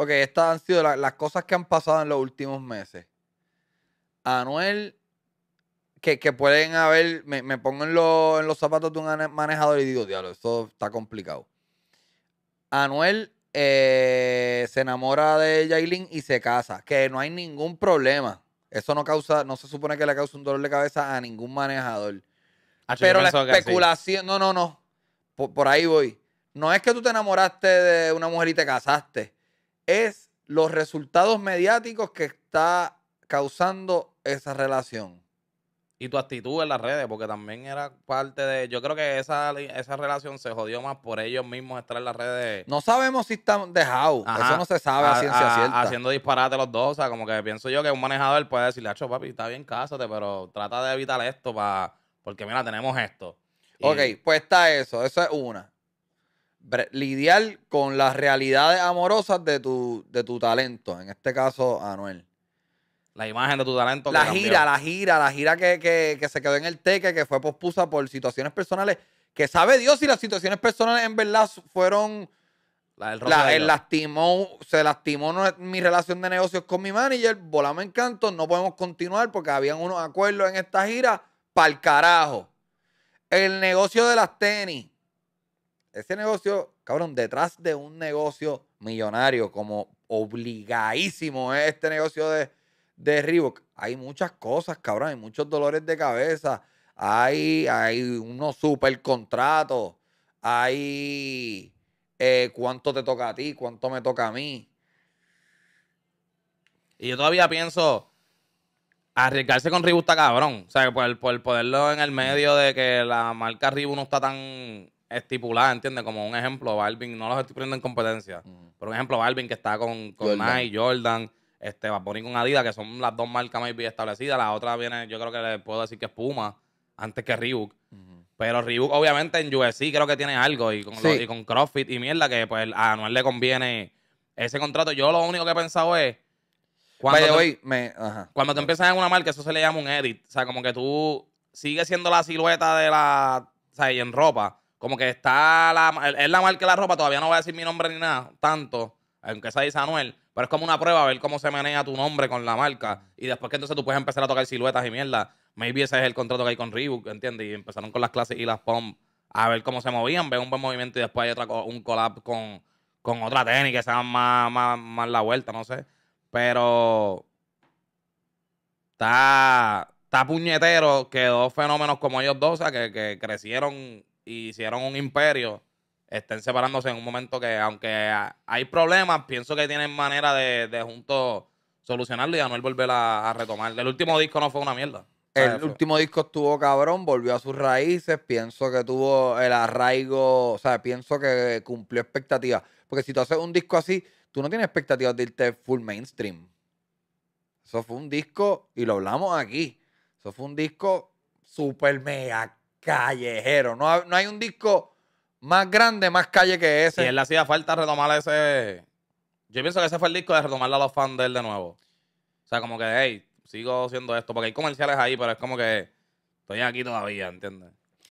Ok, estas han sido las cosas que han pasado en los últimos meses. Anuel, que, pueden haber, me, me pongo en, los zapatos de un manejador y digo, diablo, esto está complicado. Anuel eh, se enamora de Jailin y se casa, que no hay ningún problema. Eso no causa, no se supone que le cause un dolor de cabeza a ningún manejador. Pero la especulación, no, no, no. por ahí voy. No es que tú te enamoraste de una mujer y te casaste es los resultados mediáticos que está causando esa relación. Y tu actitud en las redes, porque también era parte de. Yo creo que esa, relación se jodió más por ellos mismos estar en las redes. No sabemos si están dejados. Eso no se sabe Haciendo disparate los dos. O sea, como que pienso yo que un manejador puede decirle, Acho, papi, está bien, cásate, pero trata de evitar esto Porque mira, tenemos esto. Ok, pues está eso. Eso es una lidiar con las realidades amorosas de tu, de tu talento. En este caso, Anuel. La imagen de tu talento. La gira, la gira, la gira que, se quedó en el teque, que fue pospusa por situaciones personales. Que sabe Dios si las situaciones personales en verdad fueron. La lastimó, se lastimó mi relación de negocios con mi manager, volamos en no podemos continuar porque habían unos acuerdos en esta gira para el carajo. El negocio de las tenis, ese negocio, cabrón, detrás de un negocio millonario, como obligadísimo es este negocio de, de Reebok, hay muchas cosas, cabrón, hay muchos dolores de cabeza, hay, hay unos super contratos, hay eh, cuánto te toca a ti, cuánto me toca a mí. Y yo todavía pienso, arriesgarse con Reebok está cabrón. O sea, por, por ponerlo en el medio de que la marca Reebok no está tan estipular ¿entiendes? Como un ejemplo, Balvin, no los estoy poniendo en competencia, Por mm. pero un ejemplo, Balvin que está con, Jordan. Nike, Jordan, este, va con Adidas, que son las dos marcas más bien establecidas. La otra viene, yo creo que le puedo decir que es Puma, antes que Reebok. Pero Reebok, obviamente, en UFC creo que tiene algo, y con, y CrossFit y mierda, que pues a Anuel le conviene ese contrato. Yo lo único que he pensado es... Cuando, te, hoy me, cuando te empiezas en una marca, eso se le llama un edit. O sea, como que tú sigues siendo la silueta de la... O sea, y en ropa, como que está la. Es la marca de la ropa, todavía no voy a decir mi nombre ni nada, tanto, aunque se dice Anuel. Pero es como una prueba, a ver cómo se maneja tu nombre con la marca. Y después que entonces tú puedes empezar a tocar siluetas y mierda. Maybe ese es el contrato que hay con Reebok, ¿entiendes? Y empezaron con las clases y las pom. a ver cómo se movían, ver un buen movimiento y después hay otra, un collab con, con otra tenis que se más, más, la vuelta, no sé. Pero está, está puñetero que dos fenómenos como ellos dos, o que, que crecieron y hicieron un imperio, estén separándose en un momento que, aunque hay problemas, pienso que tienen manera de, juntos solucionarlo y a no volver a, retomar. El último disco no fue una mierda. El último disco estuvo cabrón, volvió a sus raíces, pienso que tuvo el arraigo, o sea, pienso que cumplió expectativas. Porque si tú haces un disco así, tú no tienes expectativas de irte full mainstream. Eso fue un disco, y lo hablamos aquí, eso fue un disco super mega callejero. No, hay un disco más grande, más calle que ese. Y él le hacía falta retomar ese. Yo pienso que ese fue el disco de retomarle a los fans de él de nuevo. O sea, como que, hey, sigo haciendo esto. Porque hay comerciales ahí, pero es como que estoy aquí todavía, ¿entiendes?